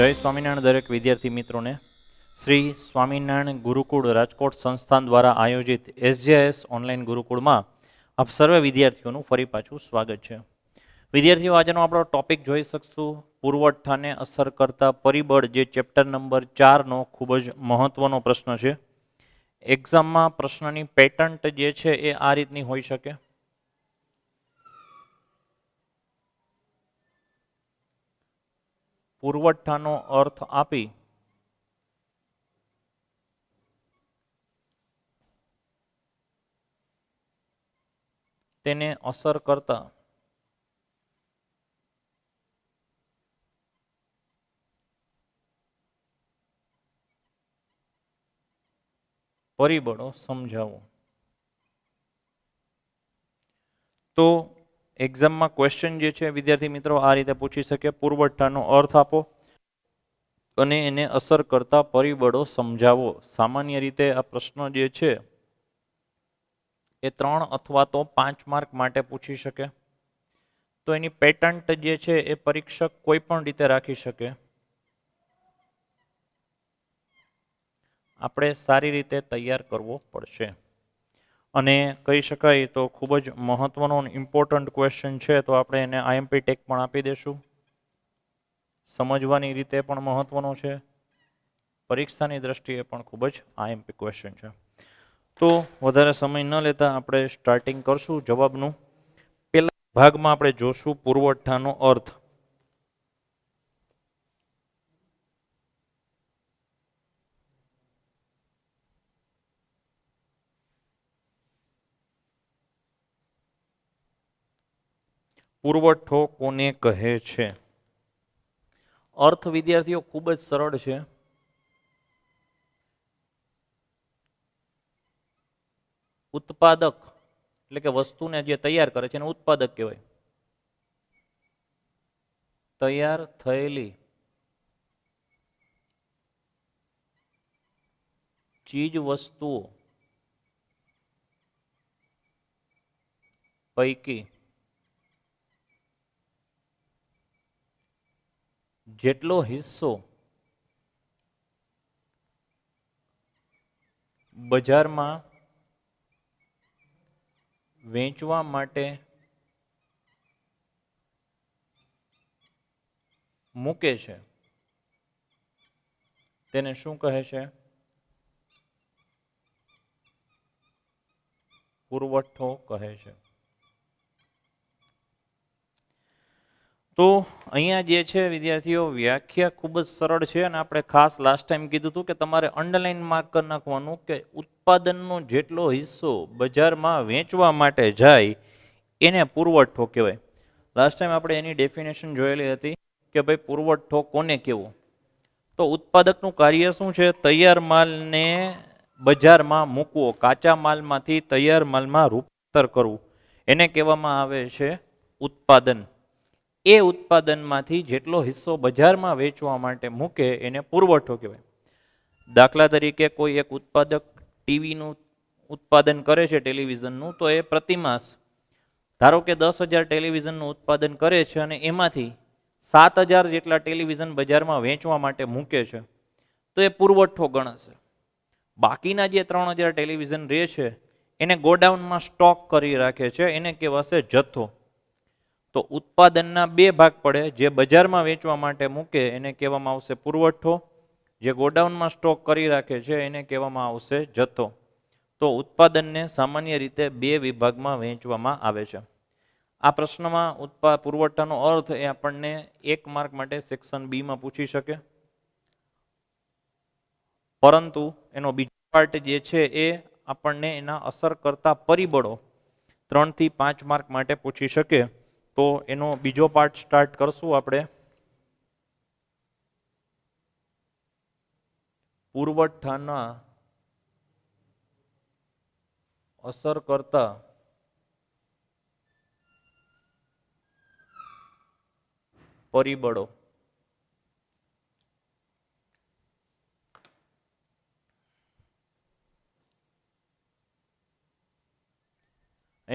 જય સ્વામિનારાયણ દરેક વિદ્યાર્થી મિત્રોને શ્રી સ્વામિનારાયણ ગુરુકુળ રાજકોટ સંસ્થાન દ્વારા આયોજિત એસજેએસ ઓનલાઈન ગુરુકુળમાં આપ સર્વે વિદ્યાર્થીઓનું ફરી પાછું સ્વાગત છે વિદ્યાર્થીઓ આજનો આપણો ટોપિક જોઈ શકશું પુરવઠાને અસર કરતા પરિબળ જે ચેપ્ટર નંબર ચારનો ખૂબ જ મહત્વનો પ્રશ્ન છે એક્ઝામમાં પ્રશ્નની પેટન્ટ જે છે એ આ રીતની હોઈ શકે પુરવઠાનો અર્થ આપી તેને અસર કરતા પરિબળો સમજાવો તો એક્ઝામમાં ક્વેશ્ચન જે છે વિદ્યાર્થી મિત્રો આ રીતે પૂછી શકે પુરવઠાનો અર્થ આપો અને એને અસર કરતા પરિબળો સમજાવો સામાન્ય રીતે આ પ્રશ્ન જે છે એ ત્રણ અથવા તો પાંચ માર્ક માટે પૂછી શકે તો એની પેટન્ટ જે છે એ પરીક્ષક કોઈ પણ રીતે રાખી શકે આપણે સારી રીતે તૈયાર કરવો પડશે અને કહી શકાય તો ખૂબ જ મહત્વનો ઇમ્પોર્ટન્ટ ક્વેશ્ચન છે તો આપણે એને આઈએમપી ટેક પણ આપી દેશું સમજવાની રીતે પણ મહત્વનો છે પરીક્ષાની દ્રષ્ટિએ પણ ખૂબ જ આઈએમપી ક્વેશ્ચન છે તો વધારે સમય ન લેતા આપણે સ્ટાર્ટિંગ કરશું જવાબનું પહેલા ભાગમાં આપણે જોશું પુરવઠાનો અર્થ પુરવઠો કોને કહે છે અર્થ વિદ્યાર્થીઓ ખૂબ જ સરળ છે ઉત્પાદક એટલે કે વસ્તુને જે તૈયાર કરે છે એને ઉત્પાદક કહેવાય તૈયાર થયેલી ચીજ વસ્તુઓ પૈકી જેટલો હિસ્સો બજારમાં વેચવા માટે મૂકે છે તેને શું કહે છે પુરવઠો કહે છે તો અહીંયા જે છે વિદ્યાર્થીઓ વ્યાખ્યા ખૂબ જ સરળ છે અને આપણે ખાસ લાસ્ટ ટાઈમ કીધું હતું કે તમારે અંડરલાઇન માર્ક કરી નાખવાનું કે ઉત્પાદનનો જેટલો હિસ્સો બજારમાં વેચવા માટે જાય એને પુરવઠો કહેવાય લાસ્ટ ટાઈમ આપણે એની ડેફિનેશન જોયેલી હતી કે ભાઈ પુરવઠો કોને કેવો તો ઉત્પાદકનું કાર્ય શું છે તૈયાર માલને બજારમાં મૂકવો કાચા માલમાંથી તૈયાર માલમાં રૂપાંતર કરવું એને કહેવામાં આવે છે ઉત્પાદન એ ઉત્પાદનમાંથી જેટલો હિસ્સો બજારમાં વેચવા માટે મૂકે એને પુરવઠો કહેવાય દાખલા તરીકે કોઈ એક ઉત્પાદક ટીવીનું ઉત્પાદન કરે છે ટેલિવિઝનનું તો એ પ્રતિમાસ ધારો કે દસ હજાર ટેલિવિઝનનું ઉત્પાદન કરે છે અને એમાંથી સાત હજાર જેટલા ટેલિવિઝન બજારમાં વેચવા માટે મૂકે છે તો એ પુરવઠો ગણશે બાકીના જે ત્રણ હજાર ટેલિવિઝન રહે છે એને ગોડાઉનમાં સ્ટોક કરી રાખે છે એને કહેવાશે જથ્થો તો ઉત્પાદનના બે ભાગ પડે જે બજારમાં વેચવા માટે મૂકે એને કહેવામાં આવશે પુરવઠો જે ગોડાઉનમાં સ્ટોક કરી રાખે છે એને કહેવામાં આવશે જથ્થો તો ઉત્પાદનને સામાન્ય રીતે બે વિભાગમાં વહેંચવામાં આવે છે આ પ્રશ્નમાં ઉત્પા પુરવઠાનો અર્થ એ આપણને એક માર્ક માટે સેક્શન બીમાં પૂછી શકે પરંતુ એનો બીજો પાર્ટ જે છે એ આપણને એના અસર કરતા પરિબળો ત્રણથી પાંચ માર્ક માટે પૂછી શકે તો એનો બીજો પાર્ટ સ્ટાર્ટ કરશું આપણે પુરવઠાના અસર કરતા પરિબળો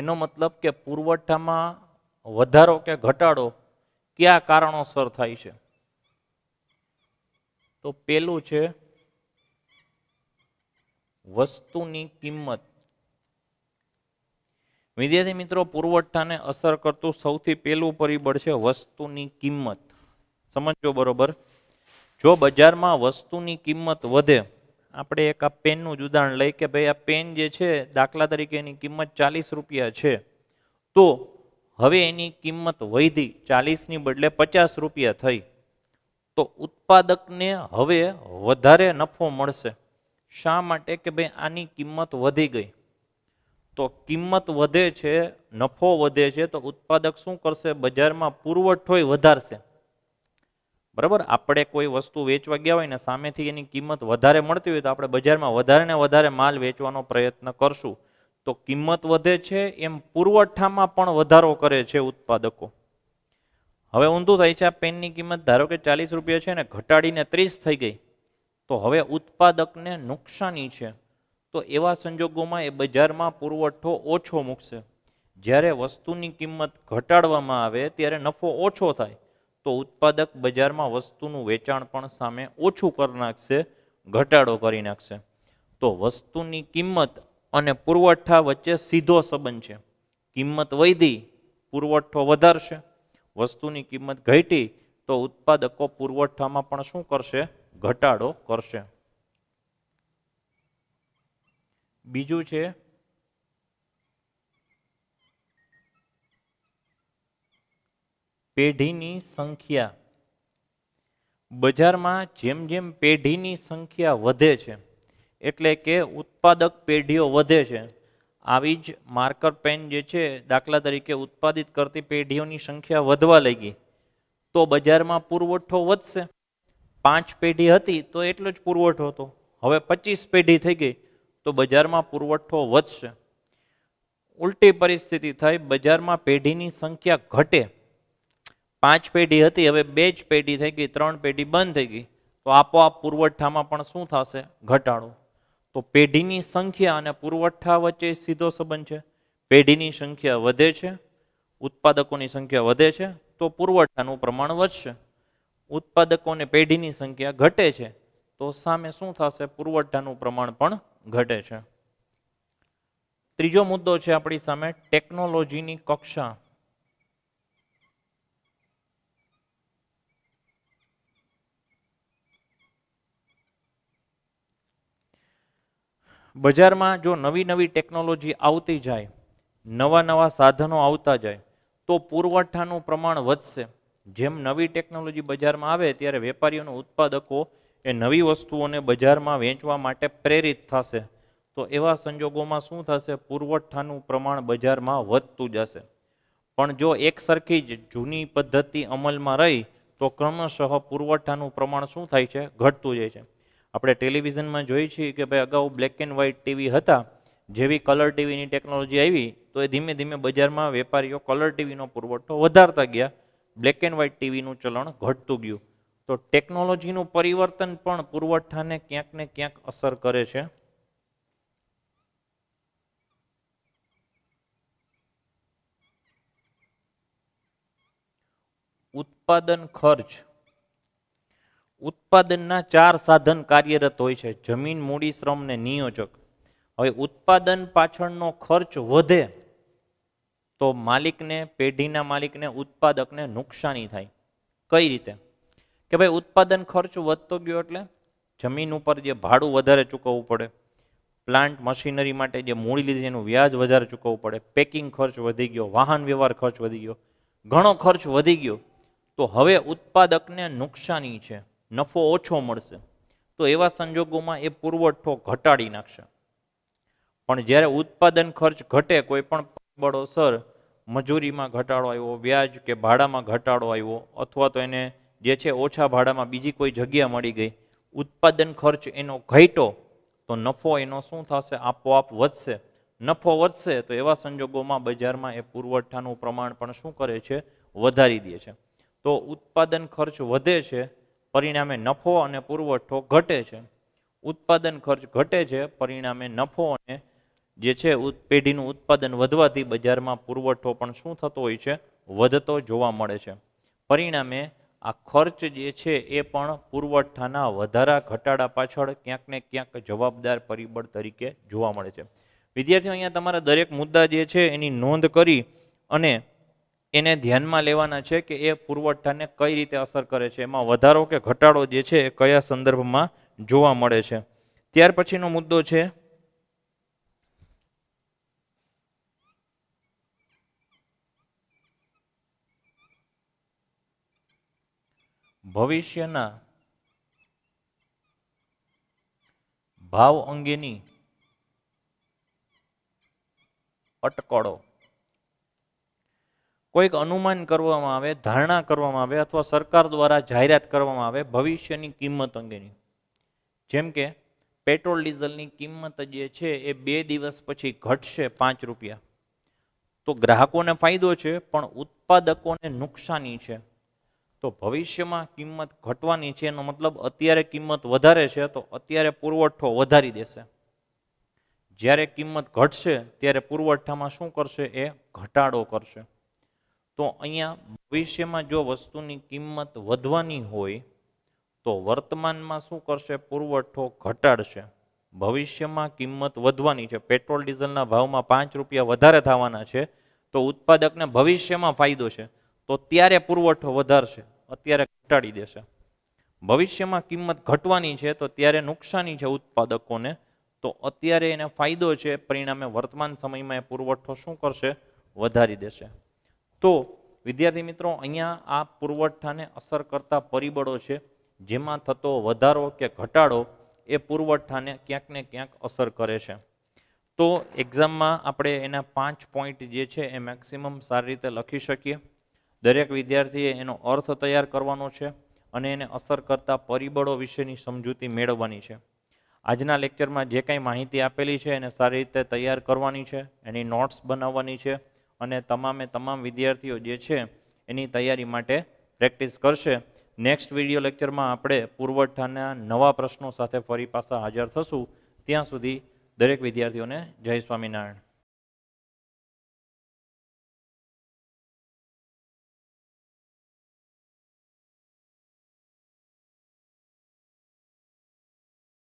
એનો મતલબ કે પુરવઠામાં વધારો કે ઘટાડો કયા કારણોસર થાય છે તો પેલું છે વસ્તુની કિંમત વિદ્યાર્થી મિત્રો પુરવઠાને અસર કરતું સૌથી પહેલું પરિબળ છે વસ્તુની કિંમત સમજો બરોબર જો બજારમાં વસ્તુની કિંમત વધે આપણે એક આ પેનનું જુદાણ લઈ કે ભાઈ આ પેન જે છે દાખલા તરીકે એની કિંમત ચાલીસ રૂપિયા છે તો હવે એની કિંમત વધી ચાલીસની બદલે પચાસ રૂપિયા થઈ તો ઉત્પાદકને હવે વધારે નફો મળશે શા માટે કે ભાઈ આની કિંમત વધી ગઈ તો કિંમત વધે છે નફો વધે છે તો ઉત્પાદક શું કરશે બજારમાં પુરવઠોય વધારશે બરાબર આપણે કોઈ વસ્તુ વેચવા ગયા હોય ને સામેથી એની કિંમત વધારે મળતી હોય તો આપણે બજારમાં વધારે ને વધારે માલ વેચવાનો પ્રયત્ન કરશું તો કિંમત વધે છે એમ પુરવઠામાં પણ વધારો કરે છે ઉત્પાદકો હવે ઊંધું થાય છે આ પેનની કિંમત ધારો કે ચાલીસ રૂપિયા છે ને ઘટાડીને ત્રીસ થઈ ગઈ તો હવે ઉત્પાદકને નુકસાની છે તો એવા સંજોગોમાં એ બજારમાં પુરવઠો ઓછો મૂકશે જ્યારે વસ્તુની કિંમત ઘટાડવામાં આવે ત્યારે નફો ઓછો થાય તો ઉત્પાદક બજારમાં વસ્તુનું વેચાણ પણ સામે ઓછું કરી નાખશે ઘટાડો કરી નાખશે તો વસ્તુની કિંમત અને પુરવઠા વચ્ચે સીધો સંબંધ છે કિંમત વધી પુરવઠો વધારશે વસ્તુની કિંમત ઘટી તો ઉત્પાદકો પુરવઠામાં પણ શું કરશે ઘટાડો કરશે બીજું છે પેઢીની સંખ્યા બજારમાં જેમ જેમ પેઢીની સંખ્યા વધે છે એટલે કે ઉત્પાદક પેઢીઓ વધે છે આવી જ માર્કર પેન જે છે દાખલા તરીકે ઉત્પાદિત કરતી પેઢીઓની સંખ્યા વધવા લાગી તો બજારમાં પુરવઠો વધશે પાંચ પેઢી હતી તો એટલો જ પુરવઠો હતો હવે પચીસ પેઢી થઈ ગઈ તો બજારમાં પુરવઠો વધશે ઉલટી પરિસ્થિતિ થઈ બજારમાં પેઢીની સંખ્યા ઘટે પાંચ પેઢી હતી હવે બે જ પેઢી થઈ ગઈ ત્રણ પેઢી બંધ થઈ ગઈ તો આપોઆપ પુરવઠામાં પણ શું થશે ઘટાડો તો પેઢીની સંખ્યા અને પુરવઠા વચ્ચે સીધો સંબંધ છે પેઢીની સંખ્યા વધે છે ઉત્પાદકોની સંખ્યા વધે છે તો પુરવઠાનું પ્રમાણ વધશે ઉત્પાદકોને પેઢીની સંખ્યા ઘટે છે તો સામે શું થશે પુરવઠાનું પ્રમાણ પણ ઘટે છે ત્રીજો મુદ્દો છે આપણી સામે ટેકનોલોજીની કક્ષા બજારમાં જો નવી નવી ટેકનોલોજી આવતી જાય નવા નવા સાધનો આવતા જાય તો પુરવઠાનું પ્રમાણ વધશે જેમ નવી ટેકનોલોજી બજારમાં આવે ત્યારે વેપારીઓનો ઉત્પાદકો એ નવી વસ્તુઓને બજારમાં વેચવા માટે પ્રેરિત થશે તો એવા સંજોગોમાં શું થશે પુરવઠાનું પ્રમાણ બજારમાં વધતું જશે પણ જો એક સરખી જ જૂની પદ્ધતિ અમલમાં રહી તો ક્રમશઃ પુરવઠાનું પ્રમાણ શું થાય છે ઘટતું જાય છે આપણે ટેલિવિઝનમાં જોઈએ છીએ કે ભાઈ અગાઉ બ્લેક એન્ડ વ્હાઇટ ટીવી હતા જેવી કલર ટીવીની ટેકનોલોજી આવી તો એ ધીમે ધીમે બજારમાં વેપારીઓ કલર ટીવીનો પુરવઠો વધારતા ગયા બ્લેક એન્ડ વ્હાઇટ ટીવીનું ચલણ ઘટતું ગયું તો ટેકનોલોજીનું પરિવર્તન પણ પુરવઠાને ક્યાંક ને ક્યાંક અસર કરે છે ઉત્પાદન ખર્ચ ઉત્પાદનના ચાર સાધન કાર્યરત હોય છે જમીન મૂડી શ્રમ ને નિયોજક હવે ઉત્પાદન પાછળનો ખર્ચ વધે તો માલિકને પેઢીના માલિકને ઉત્પાદકને નુકસાની થાય કઈ રીતે કે ભાઈ ઉત્પાદન ખર્ચ વધતો ગયો એટલે જમીન ઉપર જે ભાડું વધારે ચૂકવવું પડે પ્લાન્ટ મશીનરી માટે જે મૂડી લીધી એનું વ્યાજ વધારે ચૂકવવું પડે પેકિંગ ખર્ચ વધી ગયો વાહન વ્યવહાર ખર્ચ વધી ગયો ઘણો ખર્ચ વધી ગયો તો હવે ઉત્પાદકને નુકસાની છે નફો ઓછો મળશે તો એવા સંજોગોમાં એ પુરવઠો ઘટાડી નાખશે પણ જ્યારે ઉત્પાદન ખર્ચ ઘટે કોઈ પણ બળોસર મજૂરીમાં ઘટાડો આવ્યો વ્યાજ કે ભાડામાં ઘટાડો આવ્યો અથવા તો એને જે છે ઓછા ભાડામાં બીજી કોઈ જગ્યા મળી ગઈ ઉત્પાદન ખર્ચ એનો ઘટ્યો તો નફો એનો શું થશે આપોઆપ વધશે નફો વધશે તો એવા સંજોગોમાં બજારમાં એ પુરવઠાનું પ્રમાણ પણ શું કરે છે વધારી દે છે તો ઉત્પાદન ખર્ચ વધે છે પરિણામે નફો અને પુરવઠો ઘટે છે ઉત્પાદન ખર્ચ ઘટે છે પરિણામે નફો અને જે છે પેઢીનું ઉત્પાદન વધવાથી બજારમાં પુરવઠો પણ શું થતો હોય છે વધતો જોવા મળે છે પરિણામે આ ખર્ચ જે છે એ પણ પુરવઠાના વધારા ઘટાડા પાછળ ક્યાંક ને ક્યાંક જવાબદાર પરિબળ તરીકે જોવા મળે છે વિદ્યાર્થીઓ અહીંયા તમારા દરેક મુદ્દા જે છે એની નોંધ કરી અને એને ધ્યાનમાં લેવાના છે કે એ પુરવઠાને કઈ રીતે અસર કરે છે એમાં વધારો કે ઘટાડો જે છે એ કયા સંદર્ભમાં જોવા મળે છે ત્યાર પછીનો મુદ્દો છે ભવિષ્યના ભાવ અંગેની અટકળો કોઈક અનુમાન કરવામાં આવે ધારણા કરવામાં આવે અથવા સરકાર દ્વારા જાહેરાત કરવામાં આવે ભવિષ્યની કિંમત અંગેની જેમ કે પેટ્રોલ ડીઝલની કિંમત જે છે એ બે દિવસ પછી ઘટશે પાંચ રૂપિયા તો ગ્રાહકોને ફાયદો છે પણ ઉત્પાદકોને નુકસાની છે તો ભવિષ્યમાં કિંમત ઘટવાની છે એનો મતલબ અત્યારે કિંમત વધારે છે તો અત્યારે પુરવઠો વધારી દેશે જ્યારે કિંમત ઘટશે ત્યારે પુરવઠામાં શું કરશે એ ઘટાડો કરશે તો અહીંયા ભવિષ્યમાં જો વસ્તુની કિંમત વધવાની હોય તો વર્તમાનમાં શું કરશે પુરવઠો ઘટાડશે ભવિષ્યમાં કિંમત વધવાની છે પેટ્રોલ ડીઝલના ભાવમાં પાંચ રૂપિયા વધારે થવાના છે તો ઉત્પાદકને ભવિષ્યમાં ફાયદો છે તો ત્યારે પુરવઠો વધારશે અત્યારે ઘટાડી દેશે ભવિષ્યમાં કિંમત ઘટવાની છે તો ત્યારે નુકસાની છે ઉત્પાદકોને તો અત્યારે એને ફાયદો છે પરિણામે વર્તમાન સમયમાં એ પુરવઠો શું કરશે વધારી દેશે તો વિદ્યાર્થી મિત્રો અહીંયા આ પુરવઠાને અસર કરતા પરિબળો છે જેમાં થતો વધારો કે ઘટાડો એ પુરવઠાને ક્યાંક ને ક્યાંક અસર કરે છે તો એક્ઝામમાં આપણે એના પાંચ પોઈન્ટ જે છે એ મેક્સિમમ સારી રીતે લખી શકીએ દરેક વિદ્યાર્થીએ એનો અર્થ તૈયાર કરવાનો છે અને એને અસર કરતા પરિબળો વિશેની સમજૂતી મેળવવાની છે આજના લેક્ચરમાં જે કાંઈ માહિતી આપેલી છે એને સારી રીતે તૈયાર કરવાની છે એની નોટ્સ બનાવવાની છે અને તમામે તમામ વિદ્યાર્થીઓ જે છે એની તૈયારી માટે પ્રેક્ટિસ કરશે નેક્સ્ટ વિડીયો લેક્ચરમાં આપણે પુરવઠાના નવા પ્રશ્નો સાથે ફરી પાછા હાજર થશું ત્યાં સુધી દરેક વિદ્યાર્થીઓને જય સ્વામિનારાયણ